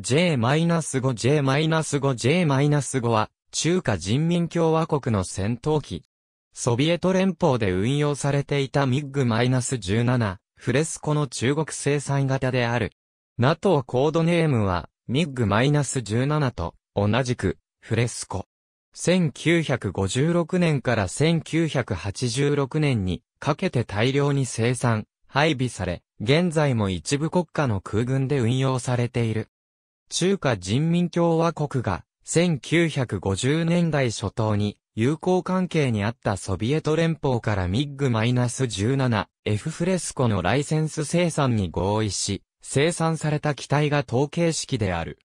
J-5、J-5、J-5 は、中華人民共和国の戦闘機。ソビエト連邦で運用されていたミッグ -17、フレスコの中国生産型である。NATO コードネームは、ミッグ -17 と、同じく、フレスコ。1956年から1986年にかけて大量に生産、配備され、現在も一部国家の空軍で運用されている。中華人民共和国が1950年代初頭に友好関係にあったソビエト連邦からミッグ -17、F フレスコのライセンス生産に合意し、生産された機体が統計式である。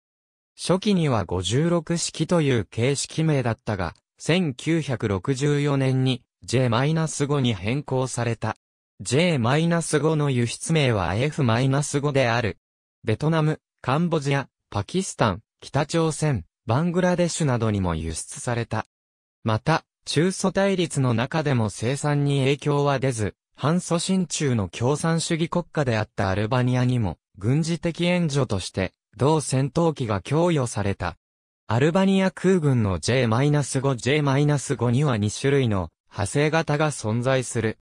初期には56式という形式名だったが、1964年に J-5 に変更された。J-5 の輸出名は F-5 である。ベトナム、カンボジア、パキスタン、北朝鮮、バングラデシュなどにも輸出された。また、中祖対立の中でも生産に影響は出ず、反祖親中の共産主義国家であったアルバニアにも、軍事的援助として、同戦闘機が供与された。アルバニア空軍の J-5、J-5 には2種類の派生型が存在する。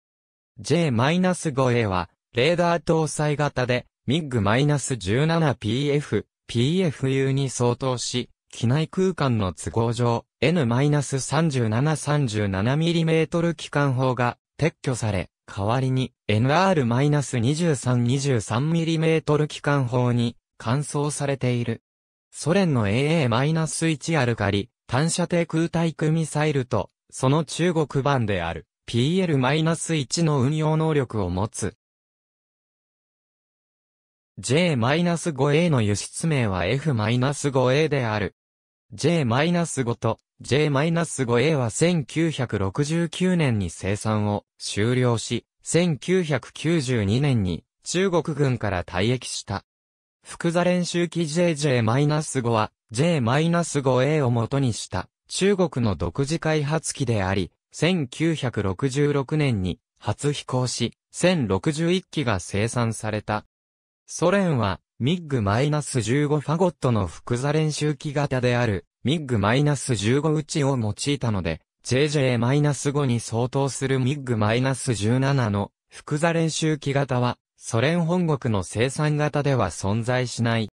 J-5A は、レーダー搭載型で、MiG-17PF、PFU に相当し、機内空間の都合上、N-3737mm 機関砲が撤去され、代わりに NR-2323mm 機関砲に換装されている。ソ連の AA-1 アルカリ、単射程空対空ミサイルと、その中国版である PL-1 の運用能力を持つ J-5A の輸出名は F-5A である。J-5 と J-5A は1969年に生産を終了し、1992年に中国軍から退役した。複座練習機 JJ-5 は J-5A を元にした中国の独自開発機であり、1966年に初飛行し、1061機が生産された。ソ連は、ミッグ1 5ファゴットの複座練習機型である、ミッグ1 5打ちを用いたので、JJ-5 に相当するミッグ1 7の複座練習機型は、ソ連本国の生産型では存在しない。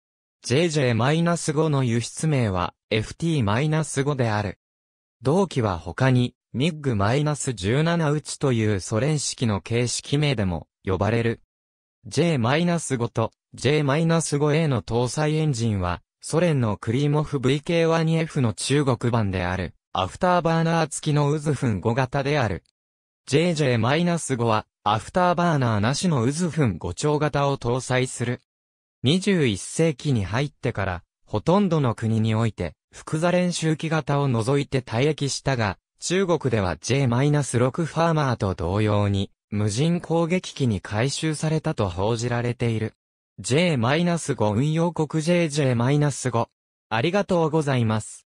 JJ-5 の輸出名は FT-5 である。同機は他に、ミッグ1 7打ちというソ連式の形式名でも呼ばれる。J-5 と J-5A の搭載エンジンは、ソ連のクリーモフ VK12F の中国版である、アフターバーナー付きのウズフン5型である。JJ-5 は、アフターバーナーなしのウズフン5丁型を搭載する。21世紀に入ってから、ほとんどの国において、複座練習機型を除いて退役したが、中国では J-6 ファーマーと同様に、無人攻撃機に回収されたと報じられている。J-5 運用国 JJ-5。ありがとうございます。